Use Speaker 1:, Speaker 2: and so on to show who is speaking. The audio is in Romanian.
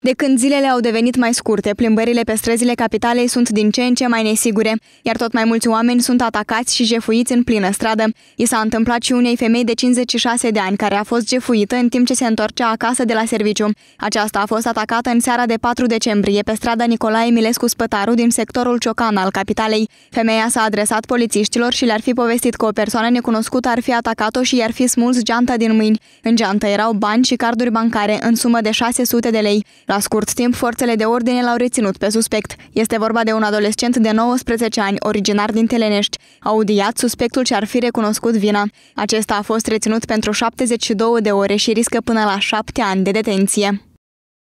Speaker 1: De când zilele au devenit mai scurte, plimbările pe străzile capitalei sunt din ce în ce mai nesigure, iar tot mai mulți oameni sunt atacați și jefuiți în plină stradă. I s-a întâmplat și unei femei de 56 de ani care a fost jefuită în timp ce se întorcea acasă de la serviciu. Aceasta a fost atacată în seara de 4 decembrie pe strada Nicolae Milescu Spătaru din sectorul Ciocan al capitalei. Femeia s-a adresat polițiștilor și le-ar fi povestit că o persoană necunoscută ar fi atacat-o și i-ar fi smuls geanta din mâini. În geantă erau bani și carduri bancare în sumă de 600 de lei. La scurt timp, forțele de ordine l-au reținut pe suspect. Este vorba de un adolescent de 19 ani, originar din Telenești. Audiat, suspectul ce-ar fi recunoscut vina. Acesta a fost reținut pentru 72 de ore și riscă până la 7 ani de detenție.